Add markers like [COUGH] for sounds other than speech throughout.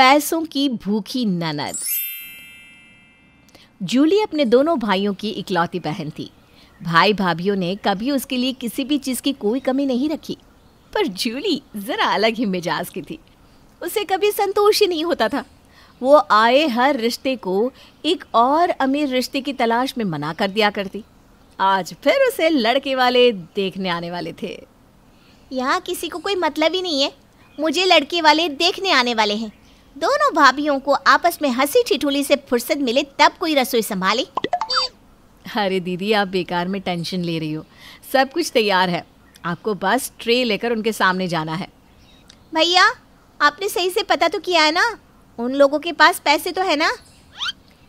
पैसों की भूखी ननद जूली अपने दोनों भाइयों की इकलौती बहन थी भाई भाभियों ने कभी उसके लिए किसी भी चीज़ की कोई कमी नहीं रखी पर जूली ज़रा अलग ही मिजाज की थी उसे कभी संतोष ही नहीं होता था वो आए हर रिश्ते को एक और अमीर रिश्ते की तलाश में मना कर दिया करती आज फिर उसे लड़के वाले देखने आने वाले थे यहाँ किसी को कोई मतलब ही नहीं है मुझे लड़के वाले देखने आने वाले हैं दोनों भाभियों को आपस में हंसी ठिठुली से फुर्सत मिले तब कोई रसोई संभाले अरे दीदी आप बेकार में टेंशन ले रही हो सब कुछ तैयार है आपको बस ट्रे लेकर उनके सामने जाना है भैया आपने सही से पता तो किया है ना उन लोगों के पास पैसे तो है ना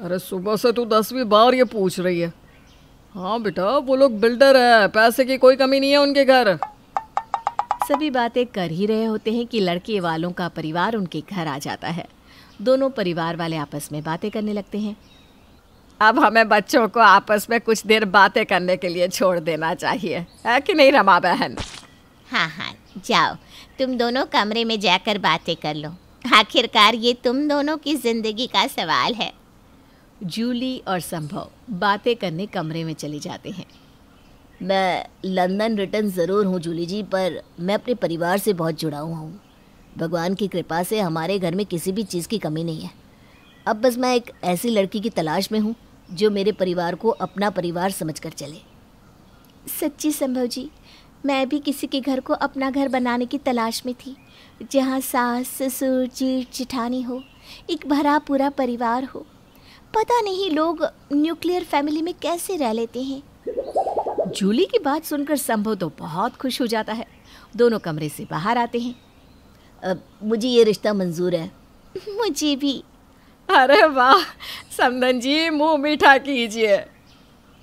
अरे सुबह से तू तो दसवीं बार ये पूछ रही है हाँ बेटा वो लोग बिल्डर है पैसे की कोई कमी नहीं है उनके घर सभी बातें कर ही रहे होते हैं कि लड़के वालों का परिवार उनके घर आ जाता है दोनों परिवार वाले आपस में बातें करने लगते हैं अब हमें बच्चों को आपस में कुछ देर बातें करने के लिए छोड़ देना चाहिए है कि नहीं रमा बहन हाँ हाँ जाओ तुम दोनों कमरे में जाकर बातें कर लो आखिरकार ये तुम दोनों की जिंदगी का सवाल है जूली और संभव बातें करने कमरे में चले जाते हैं मैं लंदन रिटर्न ज़रूर हूँ जूली जी पर मैं अपने परिवार से बहुत जुड़ा हुआ हूँ भगवान की कृपा से हमारे घर में किसी भी चीज़ की कमी नहीं है अब बस मैं एक ऐसी लड़की की तलाश में हूँ जो मेरे परिवार को अपना परिवार समझकर चले सच्ची संभव जी मैं भी किसी के घर को अपना घर बनाने की तलाश में थी जहाँ सास ससुर चीठ जिठानी हो एक भरा पूरा परिवार हो पता नहीं लोग न्यूक्लियर फैमिली में कैसे रह लेते हैं जूली की बात सुनकर संभव तो बहुत खुश हो जाता है दोनों कमरे से बाहर आते हैं अब मुझे ये रिश्ता मंजूर है मुझे भी अरे वाह समन जी मुंह मीठा कीजिए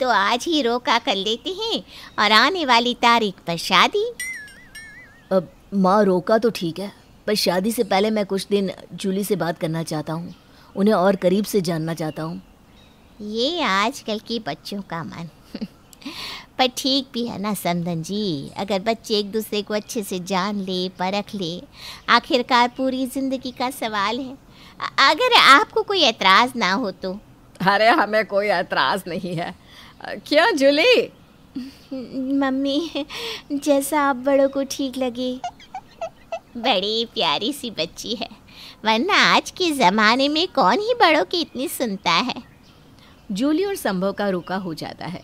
तो आज ही रोका कर लेते हैं और आने वाली तारीख पर शादी अब माँ रोका तो ठीक है पर शादी से पहले मैं कुछ दिन जूली से बात करना चाहता हूँ उन्हें और करीब से जानना चाहता हूँ ये आजकल के बच्चों का मन [LAUGHS] पर ठीक भी है ना समधन जी अगर बच्चे एक दूसरे को अच्छे से जान ले परख ले आखिरकार पूरी ज़िंदगी का सवाल है अगर आपको कोई एतराज़ ना हो तो अरे हमें कोई एतराज़ नहीं है क्यों जूली मम्मी जैसा आप बड़ों को ठीक लगे बड़ी प्यारी सी बच्ची है वरना आज के ज़माने में कौन ही बड़ों की इतनी सुनता है जूली और संभव का रुका हो जाता है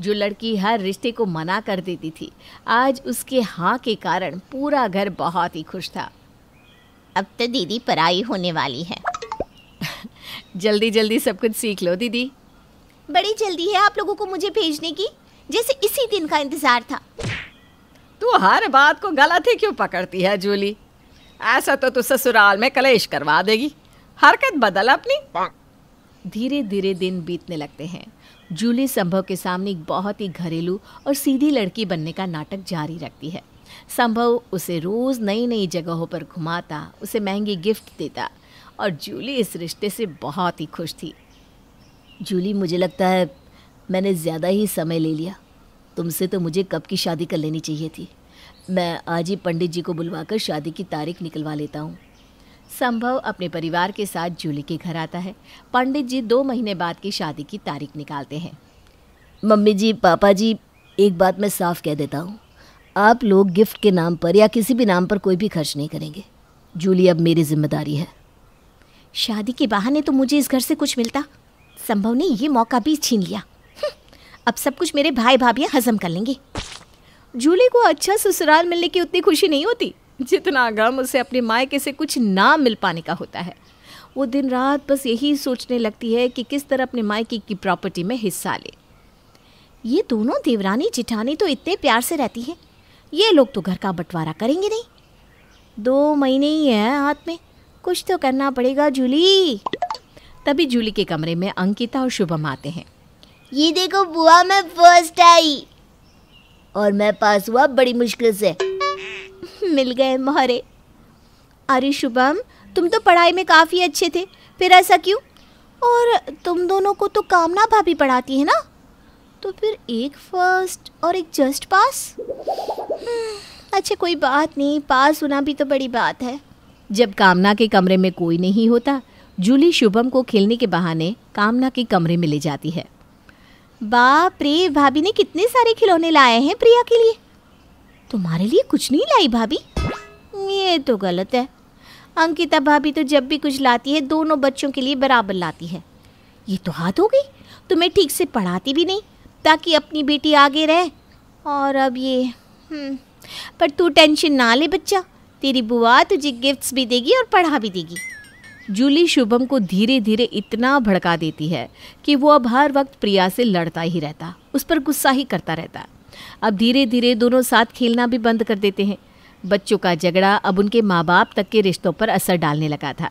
जो लड़की हर रिश्ते को मना कर देती थी आज उसके हाँ के कारण पूरा घर बहुत ही खुश था अब तो दीदी पराई होने वाली है [LAUGHS] जल्दी जल्दी सब कुछ सीख लो दीदी बड़ी जल्दी है आप लोगों को मुझे भेजने की जैसे इसी दिन का इंतजार था तू हर बात को गलत ही क्यों पकड़ती है जूली ऐसा तो तू ससुराल में कलेश करवा देगी हरकत बदल अपनी धीरे धीरे दिन बीतने लगते हैं जूली संभव के सामने एक बहुत ही घरेलू और सीधी लड़की बनने का नाटक जारी रखती है संभव उसे रोज़ नई नई जगहों पर घुमाता उसे महंगी गिफ्ट देता और जूली इस रिश्ते से बहुत ही खुश थी जूली मुझे लगता है मैंने ज़्यादा ही समय ले लिया तुमसे तो मुझे कब की शादी कर लेनी चाहिए थी मैं आज ही पंडित जी को बुलवाकर शादी की तारीख निकलवा लेता हूँ संभव अपने परिवार के साथ जूली के घर आता है पंडित जी दो महीने बाद की शादी की तारीख निकालते हैं मम्मी जी पापा जी एक बात मैं साफ कह देता हूँ आप लोग गिफ्ट के नाम पर या किसी भी नाम पर कोई भी खर्च नहीं करेंगे जूली अब मेरी जिम्मेदारी है शादी के बहाने तो मुझे इस घर से कुछ मिलता संभव ने ये मौका भी छीन लिया हम्म, अब सब कुछ मेरे भाई भाभी हजम कर लेंगे जूली को अच्छा ससुराल मिलने की उतनी खुशी नहीं होती जितना गम उसे अपने मायके से कुछ ना मिल पाने का होता है वो दिन रात बस यही सोचने लगती है कि किस तरह अपने मायके की प्रॉपर्टी में हिस्सा ले ये दोनों देवरानी जिठानी तो इतने प्यार से रहती हैं ये लोग तो घर का बंटवारा करेंगे नहीं दो महीने ही हैं हाथ में कुछ तो करना पड़ेगा जूली तभी जूली के कमरे में अंकिता और शुभम आते हैं ये देखो बुआ मैं फर्स्ट आई और मैं पास हुआ बड़ी मुश्किल से मिल गए मोहरे अरे शुभम तुम तो पढ़ाई में काफ़ी अच्छे थे फिर ऐसा क्यों और तुम दोनों को तो कामना भाभी पढ़ाती है ना तो फिर एक फर्स्ट और एक जस्ट हम्म, पास अच्छा कोई बात नहीं पास होना भी तो बड़ी बात है जब कामना के कमरे में कोई नहीं होता जूली शुभम को खेलने के बहाने कामना के कमरे में ले जाती है बाप रे भाभी ने कितने सारे खिलौने लाए हैं प्रिया के लिए तुम्हारे लिए कुछ नहीं लाई भाभी ये तो गलत है अंकिता भाभी तो जब भी कुछ लाती है दोनों बच्चों के लिए बराबर लाती है ये तो हाथ हो गई तुम्हें ठीक से पढ़ाती भी नहीं ताकि अपनी बेटी आगे रहे और अब ये हम्म, पर तू टेंशन ना ले बच्चा तेरी बुआ तुझे गिफ्ट्स भी देगी और पढ़ा भी देगी जूली शुभम को धीरे धीरे इतना भड़का देती है कि वो अब हर वक्त प्रिया से लड़ता ही रहता उस पर गुस्सा ही करता रहता अब धीरे धीरे दोनों साथ खेलना भी बंद कर देते हैं बच्चों का झगड़ा अब उनके माँ बाप तक के रिश्तों पर असर डालने लगा था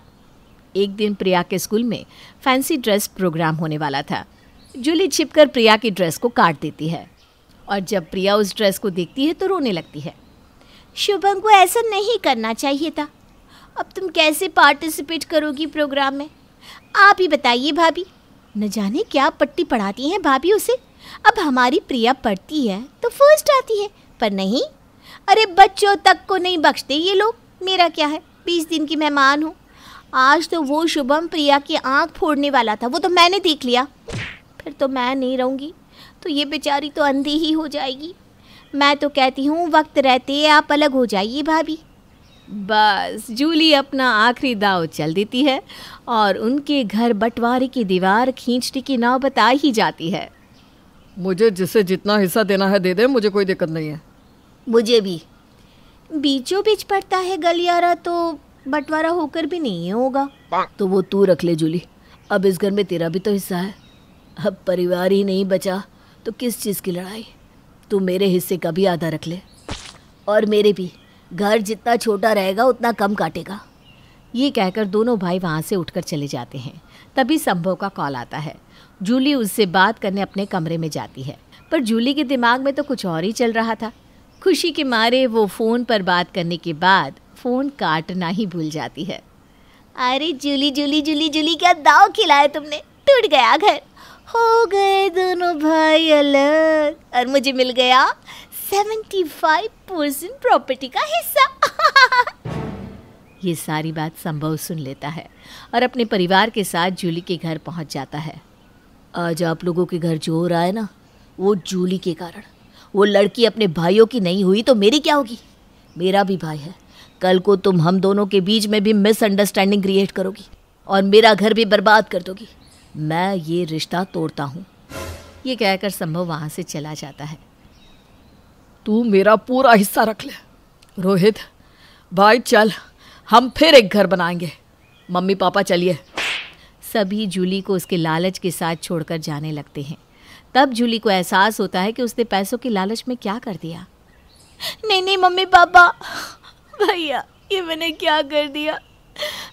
एक दिन प्रिया के स्कूल में फैंसी ड्रेस प्रोग्राम होने वाला था जूली छिपकर प्रिया की ड्रेस को काट देती है और जब प्रिया उस ड्रेस को देखती है तो रोने लगती है शुभम को ऐसा नहीं करना चाहिए था अब तुम कैसे पार्टिसिपेट करोगी प्रोग्राम में आप ही बताइए भाभी न जाने क्या पट्टी पढ़ाती हैं भाभी उसे अब हमारी प्रिया पढ़ती है तो फर्स्ट आती है पर नहीं अरे बच्चों तक को नहीं बख्शते ये लोग मेरा क्या है बीस दिन की मेहमान हूँ आज तो वो शुभम प्रिया की आँख फोड़ने वाला था वो तो मैंने देख लिया फिर तो मैं नहीं रहूँगी तो ये बेचारी तो अंधी ही हो जाएगी मैं तो कहती हूँ वक्त रहते आप अलग हो जाइए भाभी बस जूली अपना आखिरी दाव चल देती है और उनके घर बंटवारे की दीवार खींचने की नौबत आ ही जाती है मुझे जिसे जितना हिस्सा देना है दे दे मुझे कोई दिक्कत नहीं है मुझे भी बीचों बीच पड़ता है गलियारा तो बंटवारा होकर भी नहीं होगा तो वो तू रख ले जूली अब इस घर में तेरा भी तो हिस्सा है अब परिवार ही नहीं बचा तो किस चीज़ की लड़ाई तू मेरे हिस्से का भी आधा रख ले और मेरे भी घर जितना छोटा रहेगा उतना कम काटेगा ये कहकर दोनों भाई वहाँ से उठकर चले जाते हैं तभी संभव का कॉल आता है जूली उससे बात करने अपने कमरे में जाती है पर जूली के दिमाग में तो कुछ और ही चल रहा था खुशी के मारे वो फ़ोन पर बात करने के बाद फ़ोन काटना ही भूल जाती है अरे जूली जूली जूली जूली क्या दाव खिलाया तुमने टूट गया घर हो गए दोनों भाई अलग और मुझे मिल गया फाइव परसेंट प्रॉपर्टी का हिस्सा [LAUGHS] ये सारी बात संभव सुन लेता है और अपने परिवार के साथ जूली के घर पहुंच जाता है आज आप लोगों के घर जो हो रहा है ना वो जूली के कारण वो लड़की अपने भाइयों की नहीं हुई तो मेरी क्या होगी मेरा भी भाई है कल को तुम हम दोनों के बीच में भी मिसअंडरस्टैंडिंग क्रिएट करोगी और मेरा घर भी बर्बाद कर दोगी मैं ये रिश्ता तोड़ता हूँ ये कहकर संभव वहाँ से चला जाता है तू मेरा पूरा हिस्सा रख ले रोहित भाई चल हम फिर एक घर बनाएंगे मम्मी पापा चलिए सभी जूली को उसके लालच के साथ छोड़कर जाने लगते हैं तब जूली को एहसास होता है कि उसने पैसों के लालच में क्या कर दिया नहीं नहीं मम्मी पापा भैया ये मैंने क्या कर दिया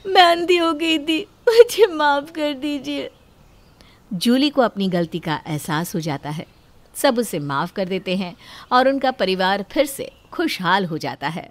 मैं अंधी हो गई थी मुझे माफ़ कर दीजिए जूली को अपनी गलती का एहसास हो जाता है सब उसे माफ़ कर देते हैं और उनका परिवार फिर से खुशहाल हो जाता है